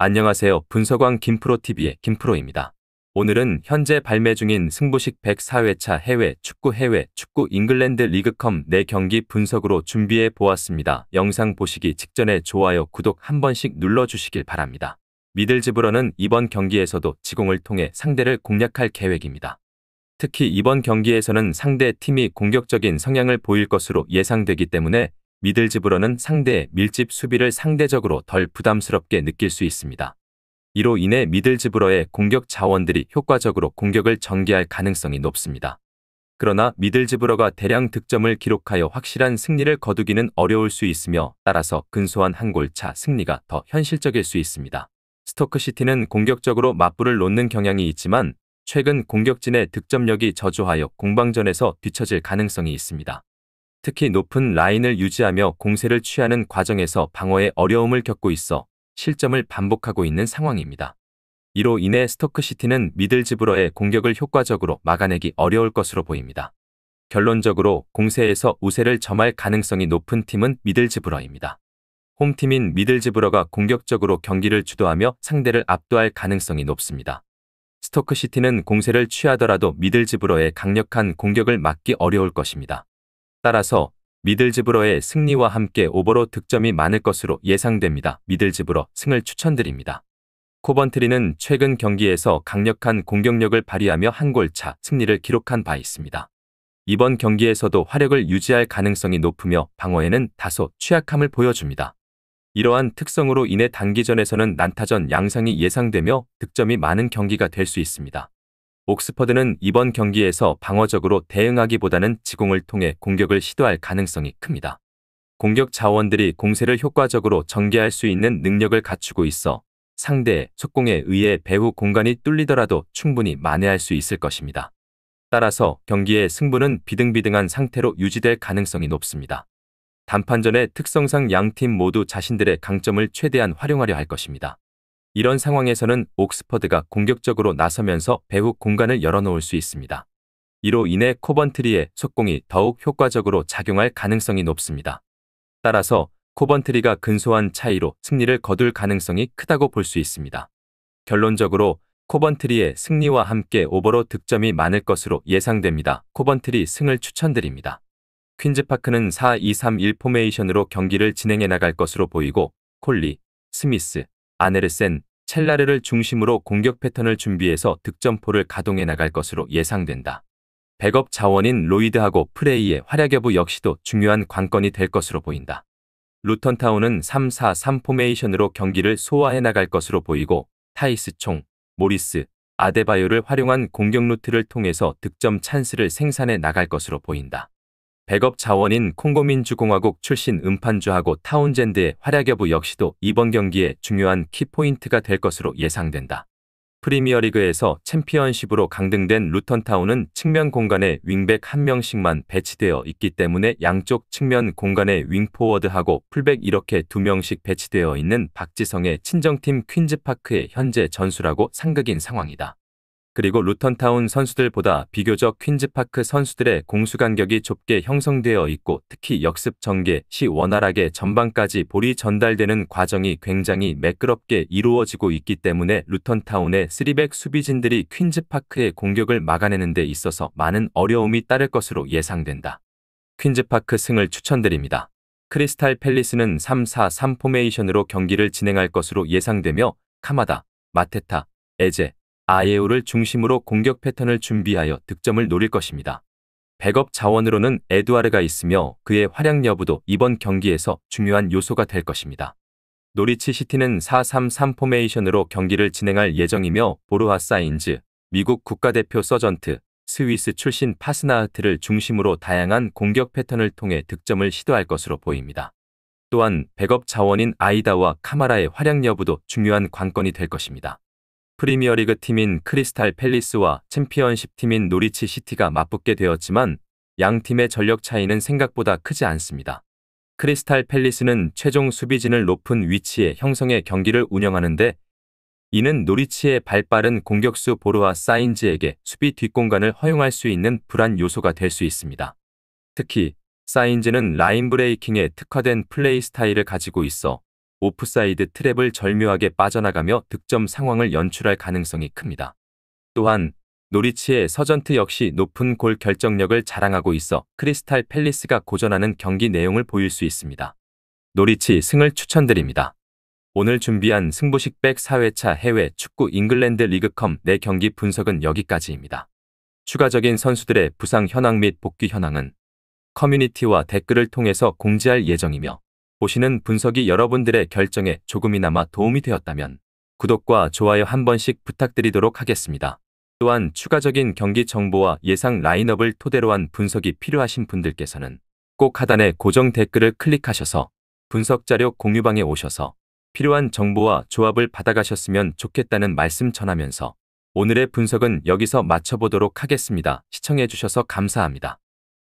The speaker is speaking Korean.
안녕하세요. 분석왕 김프로TV의 김프로입니다. 오늘은 현재 발매 중인 승부식 104회차 해외 축구 해외 축구 잉글랜드 리그컴 4경기 분석으로 준비해 보았습니다. 영상 보시기 직전에 좋아요, 구독 한 번씩 눌러주시길 바랍니다. 미들즈브러는 이번 경기에서도 지공을 통해 상대를 공략할 계획입니다. 특히 이번 경기에서는 상대 팀이 공격적인 성향을 보일 것으로 예상되기 때문에 미들집으로는 상대의 밀집 수비를 상대적으로 덜 부담스럽게 느낄 수 있습니다. 이로 인해 미들집으로의 공격 자원들이 효과적으로 공격을 전개할 가능성이 높습니다. 그러나 미들집으로가 대량 득점을 기록하여 확실한 승리를 거두기는 어려울 수 있으며 따라서 근소한 한골차 승리가 더 현실적일 수 있습니다. 스토크시티는 공격적으로 맞불을 놓는 경향이 있지만 최근 공격진의 득점력이 저조하여 공방전에서 뒤처질 가능성이 있습니다. 특히 높은 라인을 유지하며 공세를 취하는 과정에서 방어에 어려움을 겪고 있어 실점을 반복하고 있는 상황입니다. 이로 인해 스토크시티는 미들즈브러의 공격을 효과적으로 막아내기 어려울 것으로 보입니다. 결론적으로 공세에서 우세를 점할 가능성이 높은 팀은 미들즈브러입니다. 홈팀인 미들즈브러가 공격적으로 경기를 주도하며 상대를 압도할 가능성이 높습니다. 스토크시티는 공세를 취하더라도 미들즈브러의 강력한 공격을 막기 어려울 것입니다. 따라서 미들즈브러의 승리와 함께 오버로 득점이 많을 것으로 예상됩니다. 미들즈브러 승을 추천드립니다. 코번트리는 최근 경기에서 강력한 공격력을 발휘하며 한 골차 승리를 기록한 바 있습니다. 이번 경기에서도 화력을 유지할 가능성이 높으며 방어에는 다소 취약함을 보여줍니다. 이러한 특성으로 인해 단기전에서는 난타전 양상이 예상되며 득점이 많은 경기가 될 수 있습니다. 옥스퍼드는 이번 경기에서 방어적으로 대응하기보다는 지공을 통해 공격을 시도할 가능성이 큽니다. 공격 자원들이 공세를 효과적으로 전개할 수 있는 능력을 갖추고 있어 상대의 속공에 의해 배후 공간이 뚫리더라도 충분히 만회할 수 있을 것입니다. 따라서 경기의 승부는 비등비등한 상태로 유지될 가능성이 높습니다. 단판전의 특성상 양팀 모두 자신들의 강점을 최대한 활용하려 할 것입니다. 이런 상황에서는 옥스퍼드가 공격적으로 나서면서 배후 공간을 열어놓을 수 있습니다. 이로 인해 코번트리의 속공이 더욱 효과적으로 작용할 가능성이 높습니다. 따라서 코번트리가 근소한 차이로 승리를 거둘 가능성이 크다고 볼 수 있습니다. 결론적으로 코번트리의 승리와 함께 오버로 득점이 많을 것으로 예상됩니다. 코번트리 승을 추천드립니다. 퀸즈파크는 4-2-3-1 포메이션으로 경기를 진행해 나갈 것으로 보이고 콜리, 스미스, 아네르센, 첼라르를 중심으로 공격 패턴을 준비해서 득점포를 가동해 나갈 것으로 예상된다. 백업 자원인 로이드하고 프레이의 활약 여부 역시도 중요한 관건이 될 것으로 보인다. 루턴타운은 3-4-3 포메이션으로 경기를 소화해 나갈 것으로 보이고 타이스 총, 모리스, 아데바요를 활용한 공격 루트를 통해서 득점 찬스를 생산해 나갈 것으로 보인다. 백업 자원인 콩고민주공화국 출신 음판주하고 타운젠드의 활약 여부 역시도 이번 경기에 중요한 키포인트가 될 것으로 예상된다. 프리미어리그에서 챔피언십으로 강등된 루턴타운은 측면 공간에 윙백 한 명씩만 배치되어 있기 때문에 양쪽 측면 공간에 윙포워드하고 풀백 이렇게 두 명씩 배치되어 있는 박지성의 친정팀 퀸즈파크의 현재 전술하고 상극인 상황이다. 그리고 루턴타운 선수들보다 비교적 퀸즈파크 선수들의 공수 간격이 좁게 형성되어 있고 특히 역습 전개 시 원활하게 전방까지 볼이 전달되는 과정이 굉장히 매끄럽게 이루어지고 있기 때문에 루턴타운의 3백 수비진들이 퀸즈파크의 공격을 막아내는 데 있어서 많은 어려움이 따를 것으로 예상된다. 퀸즈파크 승을 추천드립니다. 크리스탈 팰리스는 3-4-3 포메이션으로 경기를 진행할 것으로 예상되며 카마다, 마테타, 에제, 아예우를 중심으로 공격 패턴을 준비하여 득점을 노릴 것입니다. 백업 자원으로는 에드와르가 있으며 그의 활약 여부도 이번 경기에서 중요한 요소가 될 것입니다. 노리치 시티는 4-3-3 포메이션으로 경기를 진행할 예정이며 보르하 사인즈, 미국 국가대표 서전트, 스위스 출신 파스나흐트를 중심으로 다양한 공격 패턴을 통해 득점을 시도할 것으로 보입니다. 또한 백업 자원인 아이다와 카마라의 활약 여부도 중요한 관건이 될 것입니다. 프리미어리그 팀인 크리스탈 팰리스와 챔피언십 팀인 노리치 시티가 맞붙게 되었지만 양 팀의 전력 차이는 생각보다 크지 않습니다. 크리스탈 팰리스는 최종 수비진을 높은 위치에 형성해 경기를 운영하는데 이는 노리치의 발빠른 공격수 보루와 사인즈에게 수비 뒷공간을 허용할 수 있는 불안 요소가 될 수 있습니다. 특히 사인즈는 라인 브레이킹에 특화된 플레이 스타일을 가지고 있어 오프사이드 트랩을 절묘하게 빠져나가며 득점 상황을 연출할 가능성이 큽니다. 또한 노리치의 서전트 역시 높은 골 결정력을 자랑하고 있어 크리스탈 팰리스가 고전하는 경기 내용을 보일 수 있습니다. 노리치 승을 추천드립니다. 오늘 준비한 승부식 백 4회차 해외 축구 잉글랜드 리그컴 내경기 분석은 여기까지입니다. 추가적인 선수들의 부상 현황 및 복귀 현황은 커뮤니티와 댓글을 통해서 공지할 예정이며 보시는 분석이 여러분들의 결정에 조금이나마 도움이 되었다면 구독과 좋아요 한 번씩 부탁드리도록 하겠습니다. 또한 추가적인 경기 정보와 예상 라인업을 토대로 한 분석이 필요하신 분들께서는 꼭 하단의 고정 댓글을 클릭하셔서 분석 자료 공유방에 오셔서 필요한 정보와 조합을 받아가셨으면 좋겠다는 말씀 전하면서 오늘의 분석은 여기서 마쳐보도록 하겠습니다. 시청해주셔서 감사합니다.